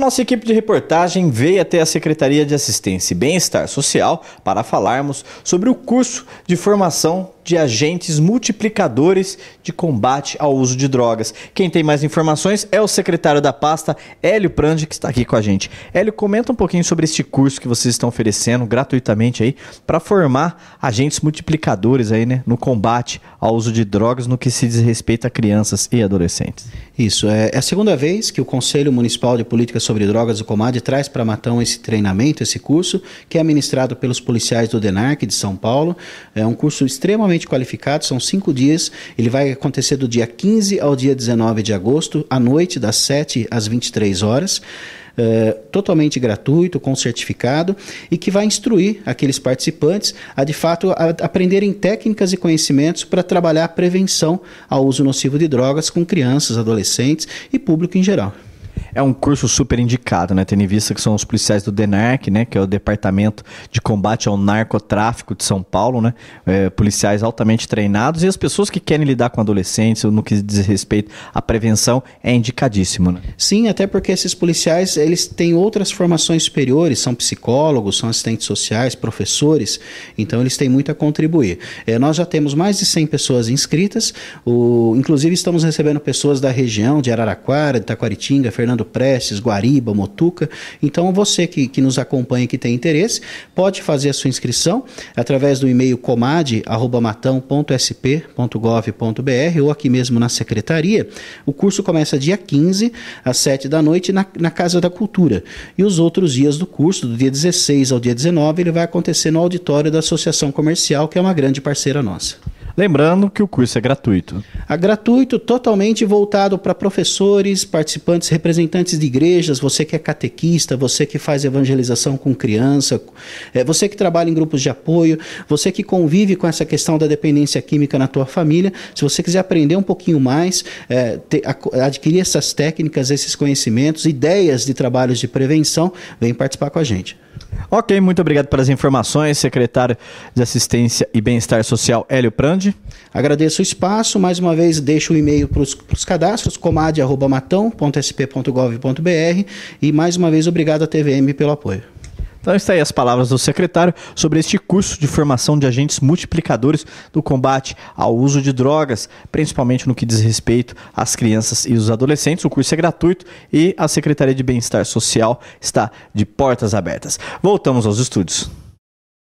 A nossa equipe de reportagem veio até a Secretaria de Assistência e Bem-Estar Social para falarmos sobre o curso de formação de agentes multiplicadores de combate ao uso de drogas. Quem tem mais informações é o secretário da pasta, Hélio Prandi, que está aqui com a gente. Hélio, comenta um pouquinho sobre este curso que vocês estão oferecendo gratuitamente aí para formar agentes multiplicadores aí, né, no combate ao uso de drogas no que se diz respeito a crianças e adolescentes. Isso, é, é a segunda vez que o Conselho Municipal de Políticas sobre drogas do Comad traz para Matão esse treinamento, esse curso, que é ministrado pelos policiais do DENARC de São Paulo. É um curso extremamente qualificado, são cinco dias. Ele vai acontecer do dia 15 ao dia 19 de agosto, à noite, das 7 às 23 horas. É, totalmente gratuito, com certificado, e que vai instruir aqueles participantes a de fato a, aprenderem técnicas e conhecimentos para trabalhar a prevenção ao uso nocivo de drogas com crianças, adolescentes e público em geral é um curso super indicado, né? Tendo em vista que são os policiais do DENARC, né? Que é o Departamento de Combate ao Narcotráfico de São Paulo, né? É, policiais altamente treinados e as pessoas que querem lidar com adolescentes, no que diz respeito à prevenção, é indicadíssimo, né? Sim, até porque esses policiais, eles têm outras formações superiores, são psicólogos, são assistentes sociais, professores, então eles têm muito a contribuir. É, nós já temos mais de 100 pessoas inscritas, o, inclusive estamos recebendo pessoas da região de Araraquara, de Taquaritinga, Fernando Fernando Prestes, Guariba, Motuca. Então você que, que nos acompanha, que tem interesse, pode fazer a sua inscrição através do e-mail comade.matão.sp.gov.br ou aqui mesmo na secretaria. O curso começa dia 15, às 7 da noite, na, na Casa da Cultura. E os outros dias do curso, do dia 16 ao dia 19, ele vai acontecer no auditório da Associação Comercial, que é uma grande parceira nossa. Lembrando que o curso é gratuito. É gratuito, totalmente voltado para professores, participantes, representantes de igrejas, você que é catequista, você que faz evangelização com criança, é, você que trabalha em grupos de apoio, você que convive com essa questão da dependência química na tua família. Se você quiser aprender um pouquinho mais, é, te, a, adquirir essas técnicas, esses conhecimentos, ideias de trabalhos de prevenção, vem participar com a gente. Ok, muito obrigado pelas informações, secretário de Assistência e Bem-Estar Social Hélio Prandi. Agradeço o espaço, mais uma vez deixo o e-mail para os cadastros, comad.matão.sp.gov.br e mais uma vez obrigado à TVM pelo apoio. Então está aí as palavras do secretário sobre este curso de formação de agentes multiplicadores do combate ao uso de drogas, principalmente no que diz respeito às crianças e os adolescentes. O curso é gratuito e a Secretaria de Bem-Estar Social está de portas abertas. Voltamos aos estúdios.